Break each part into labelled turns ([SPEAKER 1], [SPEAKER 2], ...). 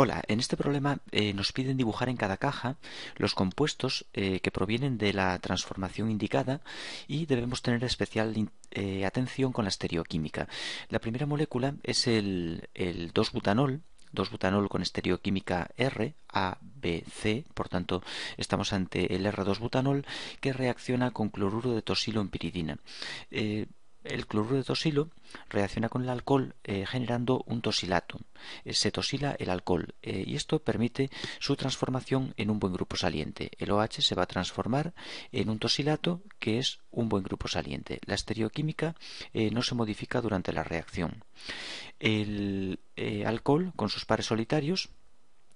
[SPEAKER 1] Hola, en este problema eh, nos piden dibujar en cada caja los compuestos eh, que provienen de la transformación indicada y debemos tener especial eh, atención con la estereoquímica. La primera molécula es el, 2-butanol, 2-butanol con estereoquímica R, A, B, C, por tanto estamos ante el R2-butanol que reacciona con cloruro de tosilo en piridina el cloruro de tosilo reacciona con el alcohol eh, generando un tosilato. se tosila el alcohol eh, y esto permite su transformación en un buen grupo saliente. El OH se va a transformar en un tosilato que es un buen grupo saliente. La estereoquímica eh, no se modifica durante la reacción. El alcohol con sus pares solitarios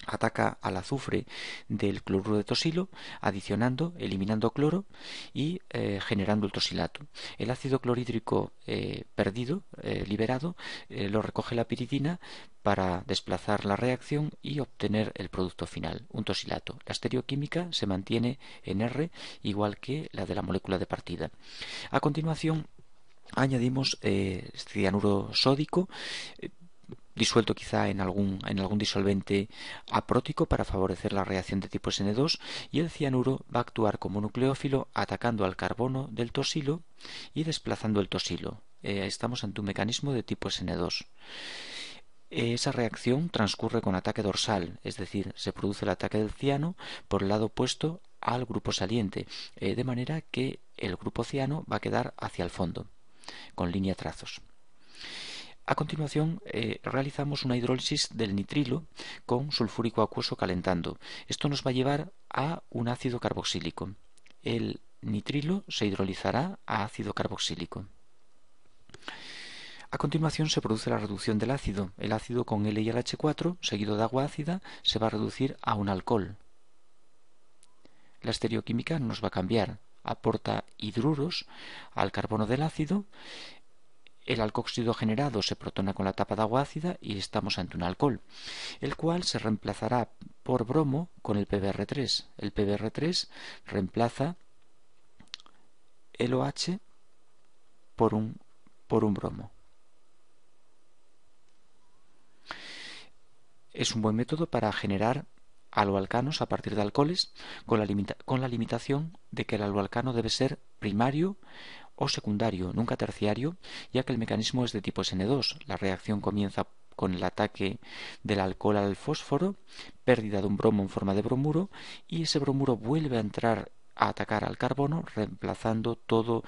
[SPEAKER 1] ataca al azufre del cloruro de tosilo, adicionando, eliminando cloro y eh, generando el tosilato. El ácido clorhídrico eh, perdido, eh, liberado, lo recoge la piridina para desplazar la reacción y obtener el producto final, un tosilato. La estereoquímica se mantiene en R igual que la de la molécula de partida. A continuación, añadimos cianuro sódico disuelto quizá en algún, disolvente aprótico para favorecer la reacción de tipo SN2 y el cianuro va a actuar como nucleófilo atacando al carbono del tosilo y desplazando el tosilo. Eh, estamos ante un mecanismo de tipo SN2. Eh, esa reacción transcurre con ataque dorsal, es decir, se produce el ataque del ciano por el lado opuesto al grupo saliente, eh, de manera que el grupo ciano va a quedar hacia el fondo, con línea trazos. A continuación, eh, realizamos una hidrólisis del nitrilo con sulfúrico acuoso calentando. Esto nos va a llevar a un ácido carboxílico. El nitrilo se hidrolizará a ácido carboxílico. A continuación se produce la reducción del ácido. El ácido con L y LH4, seguido de agua ácida, se va a reducir a un alcohol. La estereoquímica nos va a cambiar. Aporta hidruros al carbono del ácido el alcóxido generado se protona con la tapa de agua ácida y estamos ante un alcohol, el cual se reemplazará por bromo con el PBr3. El PBr3 reemplaza el OH por un, por un bromo. Es un buen método para generar aloalcanos a partir de alcoholes con la, con la limitación de que el aloalcano debe ser primario o secundario, nunca terciario, ya que el mecanismo es de tipo SN2. La reacción comienza con el ataque del alcohol al fósforo, pérdida de un bromo en forma de bromuro, y ese bromuro vuelve a entrar a atacar al carbono, reemplazando todo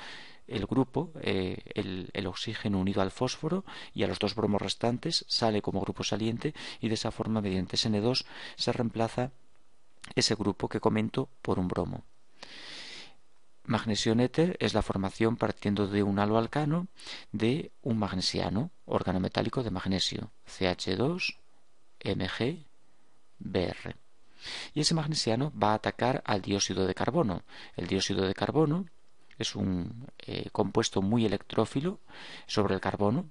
[SPEAKER 1] el grupo, eh, el, el, oxígeno unido al fósforo y a los dos bromos restantes, sale como grupo saliente y de esa forma, mediante SN2, se reemplaza ese grupo que comento por un bromo magnesio éter es la formación partiendo de un haloalcano de un magnesiano, órgano metálico de magnesio, CH2, mgbr Y ese magnesiano va a atacar al dióxido de carbono. El dióxido de carbono es un eh, compuesto muy electrófilo sobre el carbono,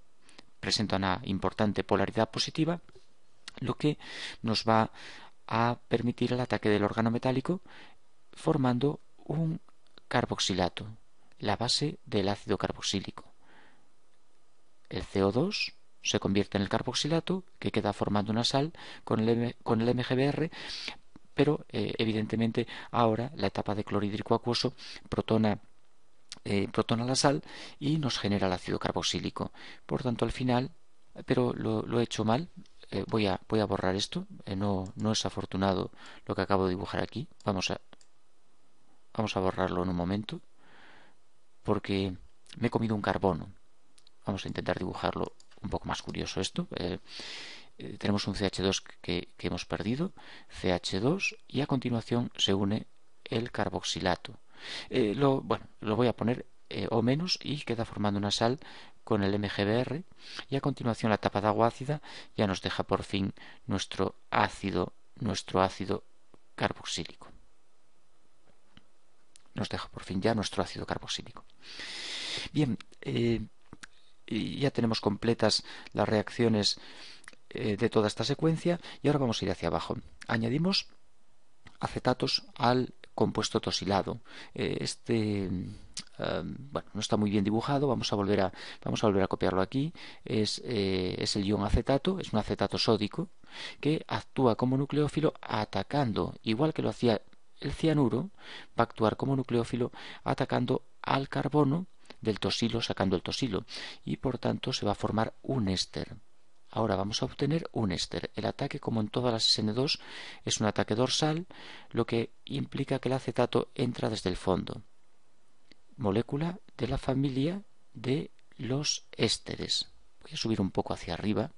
[SPEAKER 1] presenta una importante polaridad positiva, lo que nos va a permitir el ataque del órgano metálico formando un carboxilato, la base del ácido carboxílico. El CO2 se convierte en el carboxilato, que queda formando una sal con el, MGBR, pero eh, evidentemente ahora la etapa de clorhídrico acuoso protona, eh, protona la sal y nos genera el ácido carboxílico. Por tanto, al final, pero lo, he hecho mal, eh, voy, a, voy a borrar esto, no, no es afortunado lo que acabo de dibujar aquí, vamos a Vamos a borrarlo en un momento. Porque me he comido un carbono. Vamos a intentar dibujarlo un poco más curioso esto. Eh, eh, tenemos un CH2 que, hemos perdido. CH2 y a continuación se une el carboxilato. Eh, lo, bueno, lo voy a poner o menos y queda formando una sal con el MGBR y a continuación la tapa de agua ácida ya nos deja por fin nuestro ácido, nuestro ácido carboxílico nos deja por fin ya nuestro ácido carboxílico. Bien, eh, ya tenemos completas las reacciones eh, de toda esta secuencia y ahora vamos a ir hacia abajo. Añadimos acetatos al compuesto tosilado. Eh, este bueno, no está muy bien dibujado, vamos a volver a, vamos a, volver a copiarlo aquí, es, es el ion acetato, es un acetato sódico que actúa como nucleófilo atacando, igual que lo hacía el cianuro va a actuar como nucleófilo atacando al carbono del tosilo, sacando el tosilo, y por tanto se va a formar un éster. Ahora vamos a obtener un éster. El ataque, como en todas las SN2, es un ataque dorsal, lo que implica que el acetato entra desde el fondo. Molécula de la familia de los ésteres. Voy a subir un poco hacia arriba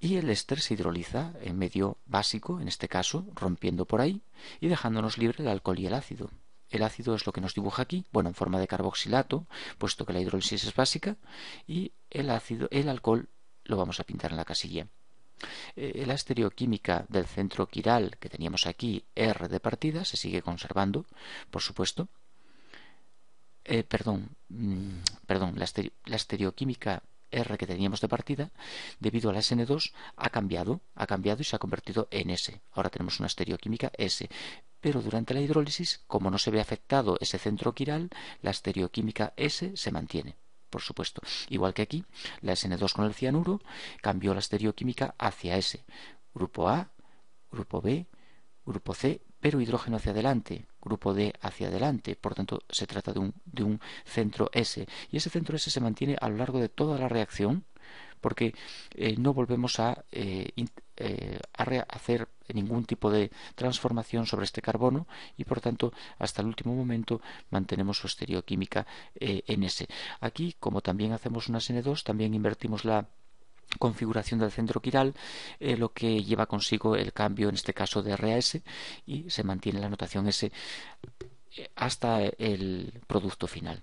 [SPEAKER 1] y el éster se hidroliza en medio básico, en este caso, rompiendo por ahí y dejándonos libre el alcohol y el ácido. El ácido es lo que nos dibuja aquí, bueno, en forma de carboxilato, puesto que la hidrólisis es básica, y el ácido, el alcohol lo vamos a pintar en la casilla. la eh, estereoquímica del centro quiral que teníamos aquí, R de partida, se sigue conservando, por supuesto. Eh, perdón, mm, perdón, la, la estereoquímica R que teníamos de partida, debido a la SN2, ha cambiado, ha cambiado y se ha convertido en S. Ahora tenemos una estereoquímica S. Pero durante la hidrólisis, como no se ve afectado ese centro quiral, la estereoquímica S se mantiene por supuesto. Igual que aquí, la SN2 con el cianuro cambió la estereoquímica hacia S. Grupo A, grupo B, grupo C, pero hidrógeno hacia adelante grupo D hacia adelante. Por tanto, se trata de un, centro S. Y ese centro S se mantiene a lo largo de toda la reacción porque eh, no volvemos a, eh, eh, a hacer ningún tipo de transformación sobre este carbono y por tanto hasta el último momento mantenemos su estereoquímica en S. Aquí, como también hacemos unas N2, también invertimos la configuración del centro quiral, eh, lo que lleva consigo el cambio, en este caso, de RAS y se mantiene la notación S eh, hasta el producto final.